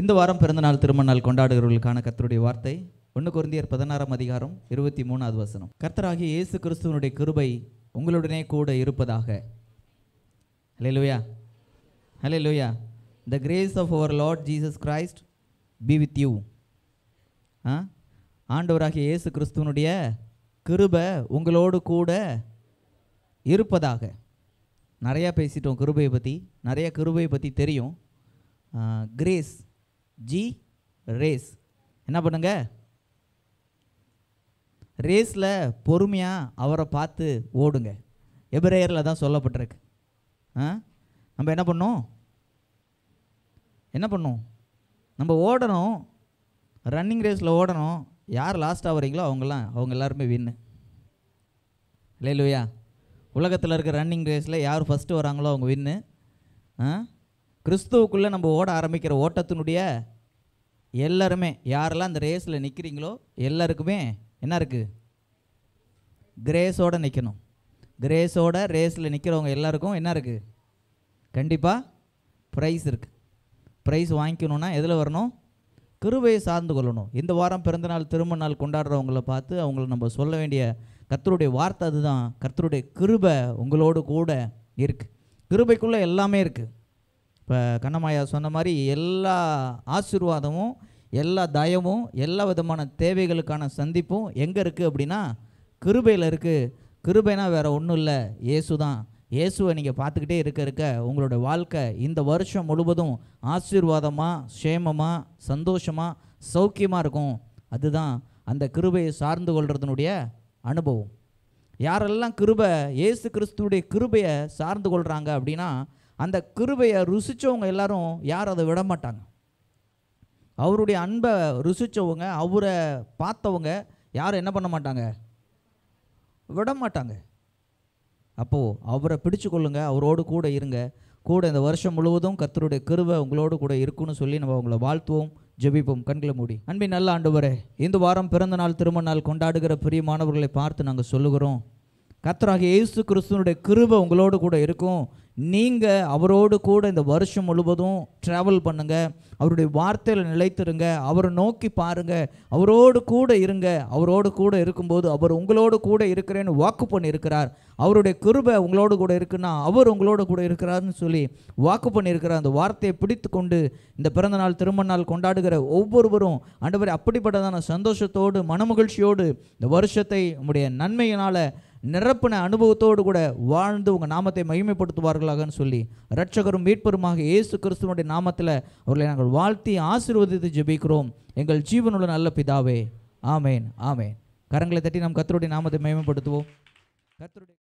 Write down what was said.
இந்த வாரம் பிறந்தநாள் திருமண நாள் கொண்டாடுகிறவர்களுக்கான கத்தருடைய வார்த்தை ஒன்று குருந்தியர் பதினாறாம் அதிகாரம் இருபத்தி மூணாவது வசனம் கர்த்தராகிய இயேசு கிறிஸ்துவனுடைய கிருபை உங்களுடனே கூட இருப்பதாக ஹலே hallelujah hallelujah the grace of our Lord Jesus Christ be with you ஆ ஆண்டவராகிய இயேசு கிறிஸ்துவனுடைய கிருபை உங்களோடு கூட இருப்பதாக நிறையா பேசிட்டோம் கிருபையை பற்றி நிறையா கிருபையை பற்றி தெரியும் கிரேஸ் ஜி ரேஸ் என்ன பண்ணுங்க ரேஸில் பொறுமையாக அவரை பார்த்து ஓடுங்க எபிரேயரில் தான் சொல்லப்பட்டிருக்கு ஆ நம்ம என்ன பண்ணோம் என்ன பண்ணோம் நம்ம ஓடணும் ரன்னிங் ரேஸில் ஓடணும் யார் லாஸ்ட்டாக வரீங்களோ அவங்களாம் அவங்க எல்லாருமே வின்னு இல்லையா உலகத்தில் இருக்க ரன்னிங் ரேஸில் யார் ஃபஸ்ட்டு வராங்களோ அவங்க வின்னு ஆ கிறிஸ்துவுக்குள்ளே நம்ம ஓட ஆரம்பிக்கிற ஓட்டத்தினுடைய எல்லாருமே யாரெல்லாம் அந்த ரேஸில் நிற்கிறீங்களோ எல்லாருக்குமே என்ன இருக்குது கிரேஸோடு நிற்கணும் கிரேஸோட ரேஸில் நிற்கிறவங்க எல்லாருக்கும் என்ன இருக்குது கண்டிப்பாக ப்ரைஸ் இருக்குது ப்ரைஸ் வாங்கிக்கணுன்னா எதில் வரணும் கிருபையை சார்ந்து கொள்ளணும் இந்த வாரம் பிறந்தநாள் திருமண நாள் கொண்டாடுறவங்கள பார்த்து அவங்கள நம்ம சொல்ல வேண்டிய கர்த்தருடைய வார்த்தை அதுதான் கர்த்தருடைய கிருபை உங்களோடு கூட இருக்குது கிருபைக்குள்ளே எல்லாமே இருக்குது இப்போ கண்ணமாயா சொன்ன மாதிரி எல்லா ஆசிர்வாதமும் எல்லா தயமும் எல்லா விதமான தேவைகளுக்கான சந்திப்பும் எங்கே இருக்குது அப்படின்னா கிருபையில் இருக்குது கிருபைனா வேறு ஒன்றும் இல்லை இயேசு தான் இயேசுவை நீங்கள் பார்த்துக்கிட்டே இருக்க இருக்க உங்களோட வாழ்க்கை இந்த வருஷம் முழுவதும் ஆசீர்வாதமாக சேமமாக சந்தோஷமாக சௌக்கியமாக இருக்கும் அதுதான் அந்த கிருபையை சார்ந்து கொள்கிறதுனுடைய அனுபவம் யாரெல்லாம் கிருபை இயேசு கிறிஸ்துடைய கிருபையை சார்ந்து கொள்கிறாங்க அப்படின்னா அந்த கிருபையை ருசித்தவங்க எல்லாரும் யாரும் அதை விட மாட்டாங்க அவருடைய அன்பை ருசித்தவங்க அவரை பார்த்தவங்க யாரும் என்ன பண்ண மாட்டாங்க விட மாட்டாங்க அப்போது அவரை பிடிச்சு கொள்ளுங்க அவரோடு கூட இருங்க கூட இந்த வருஷம் முழுவதும் கர்த்தருடைய கிருவை உங்களோடு கூட இருக்குன்னு சொல்லி நம்ம அவங்கள வாழ்த்துவோம் ஜெபிப்போம் கண்களை மூடி அன்பை நல்ல ஆண்டுவரே இந்த வாரம் பிறந்த நாள் திருமண நாள் கொண்டாடுகிற பெரிய மாணவர்களை பார்த்து நாங்கள் சொல்லுகிறோம் கர்த்தராக இயேசு கிறிஸ்துவனுடைய கிருவை உங்களோடு கூட இருக்கும் நீங்கள் அவரோடு கூட இந்த வருஷம் முழுவதும் ட்ராவல் பண்ணுங்கள் அவருடைய வார்த்தையில் நிலைத்திருங்க அவரை நோக்கி பாருங்கள் அவரோடு கூட இருங்க அவரோடு கூட இருக்கும்போது அவர் உங்களோடு கூட இருக்கிறேன்னு வாக்கு பண்ணியிருக்கிறார் அவருடைய கிருபை உங்களோடு கூட இருக்குன்னா அவர் உங்களோடு கூட இருக்கிறாருன்னு சொல்லி வாக்கு பண்ணியிருக்கிறார் அந்த வார்த்தையை பிடித்து கொண்டு இந்த பிறந்தநாள் திருமண நாள் கொண்டாடுகிற ஒவ்வொருவரும் ஆண்டவர் அப்படிப்பட்டதான சந்தோஷத்தோடு மனமகிழ்ச்சியோடு இந்த வருஷத்தை நம்முடைய நன்மையினால் நிரப்பின அனுபவத்தோடு கூட வாழ்ந்து உங்கள் நாமத்தை மகிமைப்படுத்துவார்களாகன்னு சொல்லி ரட்சகரும் மீட்பருமாக இயேசு கிறிஸ்துவனுடைய நாமத்தில் அவர்களை நாங்கள் வாழ்த்தி ஆசீர்வதித்து ஜெபிக்கிறோம் எங்கள் ஜீவனுள்ள நல்ல பிதாவே ஆமேன் ஆமேன் கரங்களை தட்டி நாம் கத்தருடைய நாமத்தை மகிமைப்படுத்துவோம் கத்தருடைய